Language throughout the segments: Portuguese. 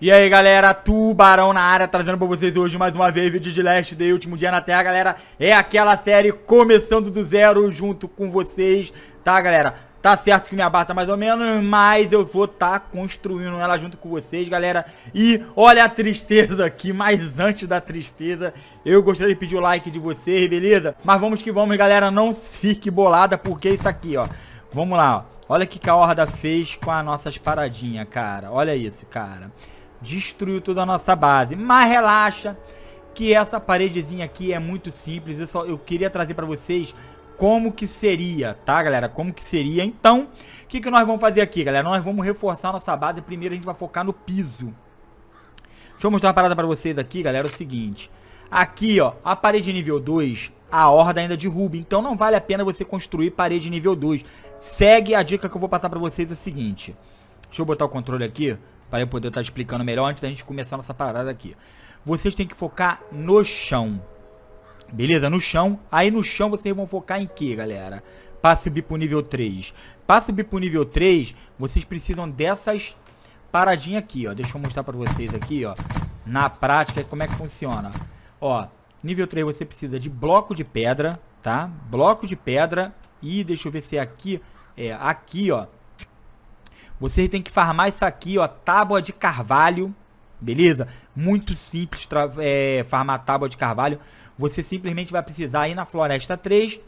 E aí galera, Tubarão na área, trazendo pra vocês hoje mais uma vez vídeo de Last Day, último dia na Terra, galera É aquela série começando do zero junto com vocês, tá galera? Tá certo que minha barra mais ou menos, mas eu vou tá construindo ela junto com vocês, galera E olha a tristeza aqui, mas antes da tristeza, eu gostaria de pedir o like de vocês, beleza? Mas vamos que vamos galera, não fique bolada, porque isso aqui ó Vamos lá, ó. olha o que a Horda fez com as nossas paradinhas, cara Olha isso, cara destruiu toda a nossa base. Mas relaxa, que essa paredezinha aqui é muito simples. Eu, só, eu queria trazer para vocês como que seria, tá, galera? Como que seria. Então, o que, que nós vamos fazer aqui, galera? Nós vamos reforçar nossa base. Primeiro a gente vai focar no piso. Deixa eu mostrar uma parada para vocês aqui, galera. É o seguinte. Aqui, ó, a parede nível 2, a horda ainda derruba. Então não vale a pena você construir parede nível 2. Segue a dica que eu vou passar para vocês é a seguinte. Deixa eu botar o controle aqui para eu poder estar tá explicando melhor antes da gente começar nossa parada aqui. Vocês têm que focar no chão. Beleza? No chão. Aí no chão vocês vão focar em que, galera? Para subir para o nível 3. Para subir para o nível 3, vocês precisam dessas paradinhas aqui, ó. Deixa eu mostrar para vocês aqui, ó. Na prática, como é que funciona. Ó, nível 3 você precisa de bloco de pedra, tá? Bloco de pedra. E deixa eu ver se é aqui. É, aqui, ó. Você tem que farmar isso aqui, ó, tábua de carvalho, beleza? Muito simples é, farmar tábua de carvalho. Você simplesmente vai precisar ir na floresta 3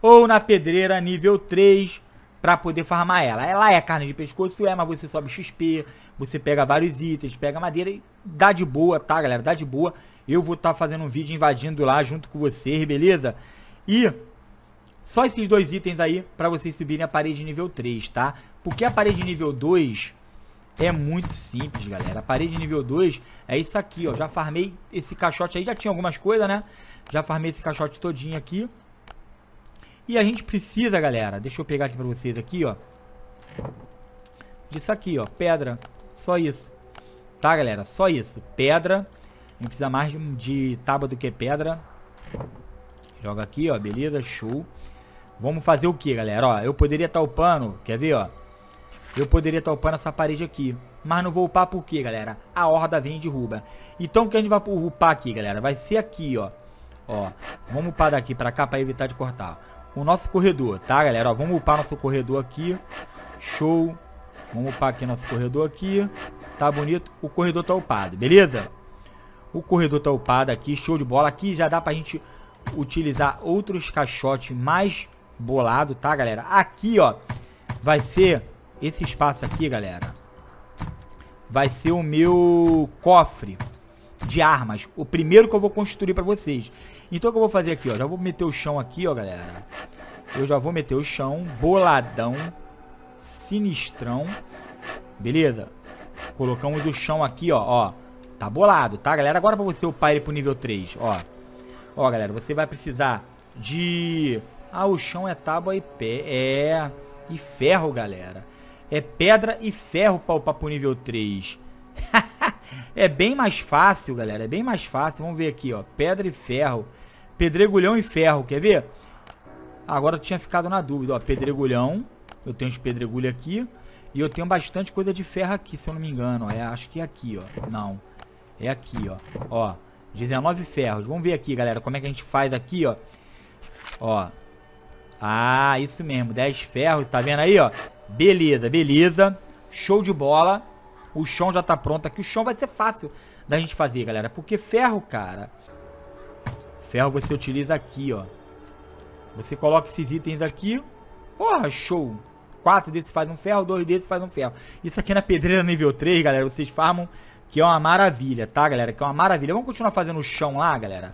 ou na pedreira nível 3 para poder farmar ela. Ela é, é carne de pescoço, é, mas você sobe XP, você pega vários itens, pega madeira e dá de boa, tá, galera? Dá de boa. Eu vou estar tá fazendo um vídeo invadindo lá junto com vocês, beleza? E só esses dois itens aí para vocês subirem a parede nível 3, tá? Porque a parede nível 2 é muito simples, galera. A parede nível 2 é isso aqui, ó. Já farmei esse caixote aí, já tinha algumas coisas, né? Já farmei esse caixote todinho aqui. E a gente precisa, galera, deixa eu pegar aqui pra vocês aqui, ó. Disso aqui, ó, pedra. Só isso. Tá, galera? Só isso. Pedra. Não precisa mais de, de tábua do que pedra. Joga aqui, ó, beleza? Show. Vamos fazer o que, galera? Ó, eu poderia estar tá upando, quer ver, ó? Eu poderia estar tá upando essa parede aqui. Mas não vou upar por quê, galera? A horda vem e derruba. Então o que a gente vai upar aqui, galera? Vai ser aqui, ó. Ó, vamos upar daqui pra cá pra evitar de cortar. O nosso corredor, tá, galera? Ó, vamos upar nosso corredor aqui. Show. Vamos upar aqui nosso corredor aqui. Tá bonito. O corredor tá upado, beleza? O corredor tá upado aqui, show de bola. Aqui já dá pra gente utilizar outros caixotes mais bolado, tá, galera? Aqui, ó, vai ser esse espaço aqui, galera. Vai ser o meu cofre de armas. O primeiro que eu vou construir pra vocês. Então, o que eu vou fazer aqui, ó? Já vou meter o chão aqui, ó, galera. Eu já vou meter o chão boladão, sinistrão. Beleza? Colocamos o chão aqui, ó, ó. Tá bolado, tá, galera? Agora pra você upar ele pro nível 3, ó. Ó, galera, você vai precisar de ah, o chão é tábua e pé. É. E ferro, galera. É pedra e ferro para o papo nível 3. é bem mais fácil, galera. É bem mais fácil. Vamos ver aqui, ó. Pedra e ferro. Pedregulhão e ferro. Quer ver? Agora eu tinha ficado na dúvida, ó. Pedregulhão. Eu tenho os pedregulhos aqui. E eu tenho bastante coisa de ferro aqui, se eu não me engano. É, acho que é aqui, ó. Não. É aqui, ó. Ó. 19 ferros. Vamos ver aqui, galera, como é que a gente faz aqui, ó. Ó. Ah, isso mesmo, 10 ferros, tá vendo aí, ó? Beleza, beleza. Show de bola. O chão já tá pronto aqui. O chão vai ser fácil da gente fazer, galera. Porque ferro, cara... Ferro você utiliza aqui, ó. Você coloca esses itens aqui. Porra, show. Quatro desses faz um ferro, dois desses faz um ferro. Isso aqui na pedreira nível 3, galera, vocês farmam que é uma maravilha, tá, galera? Que é uma maravilha. Vamos continuar fazendo o chão lá, galera?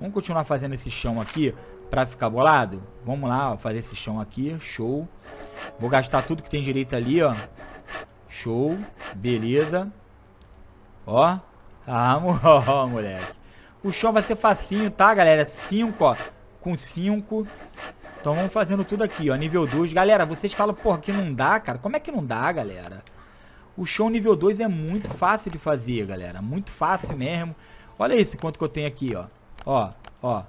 Vamos continuar fazendo esse chão aqui pra ficar bolado? Vamos lá, ó, fazer esse chão aqui. Show. Vou gastar tudo que tem direito ali, ó. Show. Beleza. Ó. Ah, ó, moleque. O chão vai ser facinho, tá, galera? 5, ó. Com 5. Então vamos fazendo tudo aqui, ó. Nível 2. Galera, vocês falam, porra, que não dá, cara. Como é que não dá, galera? O chão nível 2 é muito fácil de fazer, galera. Muito fácil mesmo. Olha isso, quanto que eu tenho aqui, ó. Ó, ó.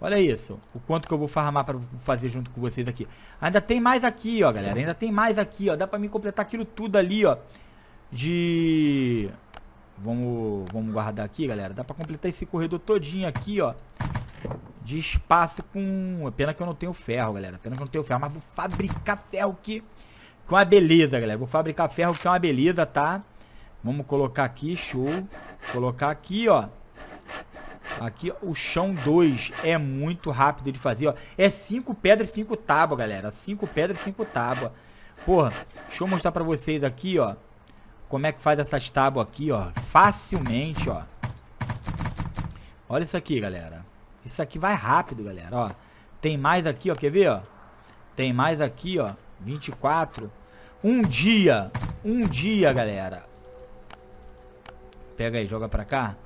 Olha isso. O quanto que eu vou farmar pra fazer junto com vocês aqui. Ainda tem mais aqui, ó, galera. Ainda tem mais aqui, ó. Dá pra mim completar aquilo tudo ali, ó. De... Vamos, vamos guardar aqui, galera. Dá pra completar esse corredor todinho aqui, ó. De espaço com... Pena que eu não tenho ferro, galera. Pena que eu não tenho ferro. Mas vou fabricar ferro que... Que é uma beleza, galera. Vou fabricar ferro que é uma beleza, tá? Vamos colocar aqui, show. Colocar aqui, ó. Aqui o chão 2 é muito rápido de fazer, ó. É 5 pedras e 5 tábuas, galera. 5 pedras e 5 tábuas. Porra, deixa eu mostrar pra vocês aqui, ó. Como é que faz essas tábuas aqui, ó. Facilmente, ó. Olha isso aqui, galera. Isso aqui vai rápido, galera, ó. Tem mais aqui, ó. Quer ver, ó? Tem mais aqui, ó. 24. Um dia. Um dia, galera. Pega aí, joga pra cá.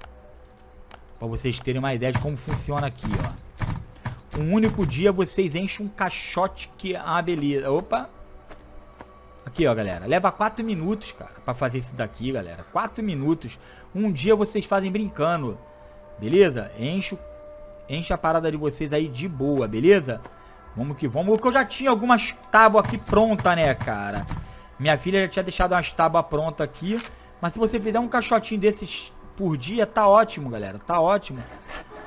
Pra vocês terem uma ideia de como funciona aqui, ó. Um único dia vocês enchem um caixote que é uma beleza. Opa! Aqui, ó, galera. Leva 4 minutos, cara, pra fazer isso daqui, galera. 4 minutos. Um dia vocês fazem brincando. Beleza? Enche, enche a parada de vocês aí de boa, beleza? Vamos que vamos. Porque eu já tinha algumas tábuas aqui pronta, né, cara? Minha filha já tinha deixado umas tábuas pronta aqui. Mas se você fizer um caixotinho desses por dia. Tá ótimo, galera. Tá ótimo.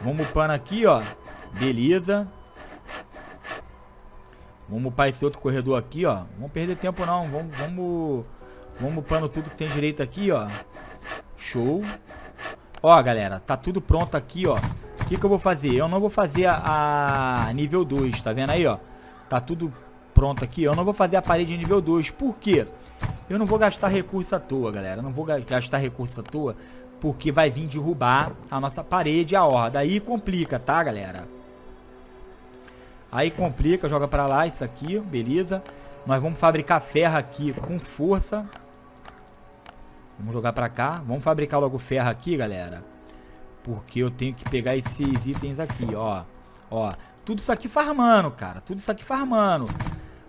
Vamos upando aqui, ó. Beleza. Vamos upar esse outro corredor aqui, ó. Não vamos perder tempo, não. Vamos, vamos, vamos upando tudo que tem direito aqui, ó. Show. Ó, galera. Tá tudo pronto aqui, ó. O que, que eu vou fazer? Eu não vou fazer a, a nível 2, tá vendo aí, ó? Tá tudo pronto aqui. Eu não vou fazer a parede nível 2. Por quê? Eu não vou gastar recurso à toa, galera. Eu não vou gastar recurso à toa porque vai vir derrubar a nossa parede e a horda. Aí complica, tá, galera? Aí complica, joga pra lá isso aqui, beleza. Nós vamos fabricar ferro aqui com força. Vamos jogar pra cá. Vamos fabricar logo ferro aqui, galera. Porque eu tenho que pegar esses itens aqui, ó. Ó, tudo isso aqui farmando, cara. Tudo isso aqui farmando.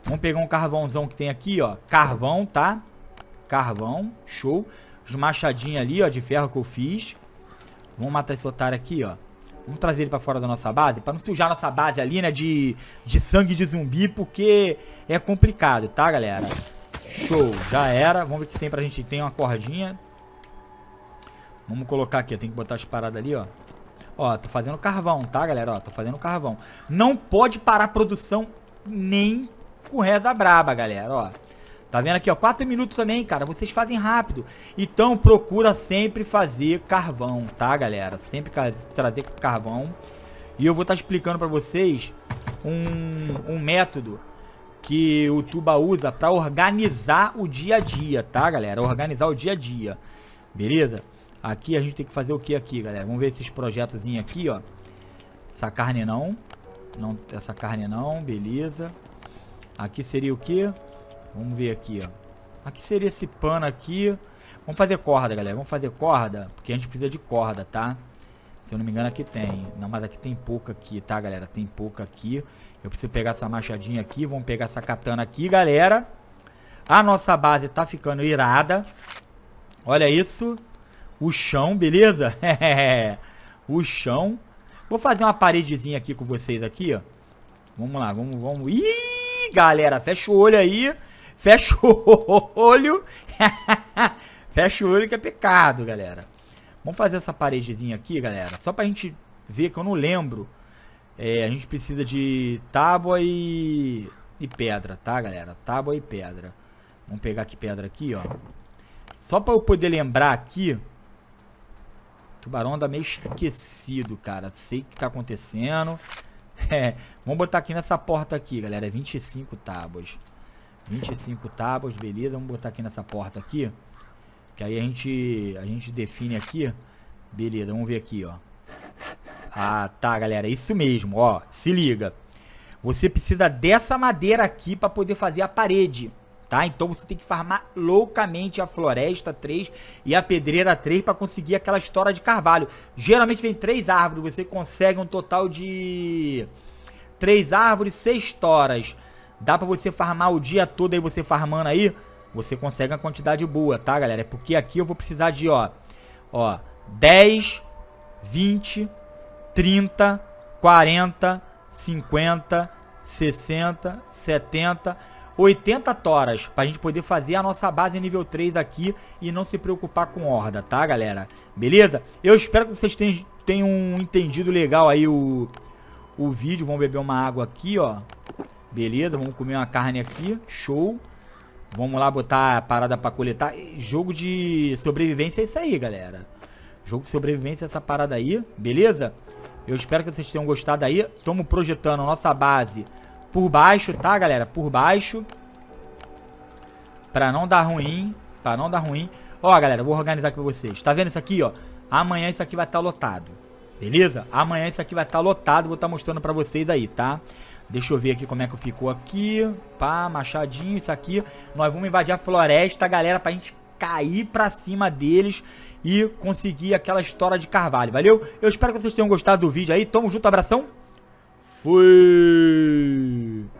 Vamos pegar um carvãozão que tem aqui, ó. Carvão, tá? Carvão, show. Os machadinhos ali, ó, de ferro que eu fiz. Vamos matar esse otário aqui, ó. Vamos trazer ele pra fora da nossa base. Pra não sujar nossa base ali, né? De, de sangue de zumbi. Porque é complicado, tá, galera? Show. Já era. Vamos ver o que tem pra gente. Tem uma cordinha. Vamos colocar aqui. Tem que botar as paradas ali, ó. Ó, tô fazendo carvão, tá, galera? Ó, tô fazendo carvão. Não pode parar a produção nem com reza braba, galera, ó. Tá vendo aqui, ó? quatro minutos também, cara. Vocês fazem rápido. Então, procura sempre fazer carvão, tá, galera? Sempre trazer carvão. E eu vou estar tá explicando pra vocês um, um método que o Tuba usa pra organizar o dia a dia, tá, galera? Organizar o dia a dia. Beleza? Aqui a gente tem que fazer o que aqui, galera? Vamos ver esses projetozinhos aqui, ó. Essa carne não. não. Essa carne não, beleza. Aqui seria o que? Vamos ver aqui, ó. Aqui seria esse pano aqui. Vamos fazer corda, galera. Vamos fazer corda, porque a gente precisa de corda, tá? Se eu não me engano, aqui tem. Não, mas aqui tem pouca aqui, tá, galera? Tem pouca aqui. Eu preciso pegar essa machadinha aqui. Vamos pegar essa katana aqui, galera. A nossa base tá ficando irada. Olha isso. O chão, beleza? o chão. Vou fazer uma paredezinha aqui com vocês aqui, ó. Vamos lá, vamos, vamos. Ih, galera, fecha o olho aí. Fecha o olho. Fecha o olho que é pecado, galera. Vamos fazer essa paredezinha aqui, galera. Só pra gente ver que eu não lembro. É, a gente precisa de tábua e, e pedra, tá, galera? Tábua e pedra. Vamos pegar aqui pedra aqui, ó. Só pra eu poder lembrar aqui. Tubarão anda meio esquecido, cara. Sei o que tá acontecendo. É, vamos botar aqui nessa porta aqui, galera. 25 é tábuas. 25 tábuas, beleza. Vamos botar aqui nessa porta aqui. Que aí a gente, a gente define aqui. Beleza, vamos ver aqui, ó. Ah, tá, galera. Isso mesmo, ó. Se liga. Você precisa dessa madeira aqui para poder fazer a parede, tá? Então você tem que farmar loucamente a floresta 3 e a pedreira 3 para conseguir aquela história de carvalho. Geralmente vem três árvores, você consegue um total de três árvores, seis toras. Dá pra você farmar o dia todo aí, você farmando aí, você consegue uma quantidade boa, tá, galera? É porque aqui eu vou precisar de, ó, ó, 10, 20, 30, 40, 50, 60, 70, 80 toras pra gente poder fazer a nossa base nível 3 aqui e não se preocupar com horda, tá, galera? Beleza? Eu espero que vocês tenham, entendido legal aí o, o vídeo. Vamos beber uma água aqui, ó. Beleza, vamos comer uma carne aqui. Show. Vamos lá botar a parada pra coletar. Jogo de sobrevivência é isso aí, galera. Jogo de sobrevivência é essa parada aí. Beleza? Eu espero que vocês tenham gostado aí. Estamos projetando a nossa base por baixo, tá, galera? Por baixo. Pra não dar ruim. Pra não dar ruim. Ó, galera, vou organizar aqui pra vocês. Tá vendo isso aqui, ó? Amanhã isso aqui vai estar tá lotado. Beleza? Amanhã isso aqui vai estar tá lotado, vou estar tá mostrando pra vocês aí, tá? Deixa eu ver aqui como é que ficou aqui. Pá, machadinho, isso aqui. Nós vamos invadir a floresta, galera, pra gente cair pra cima deles e conseguir aquela história de carvalho, valeu? Eu espero que vocês tenham gostado do vídeo aí. Tamo junto, abração. Fui!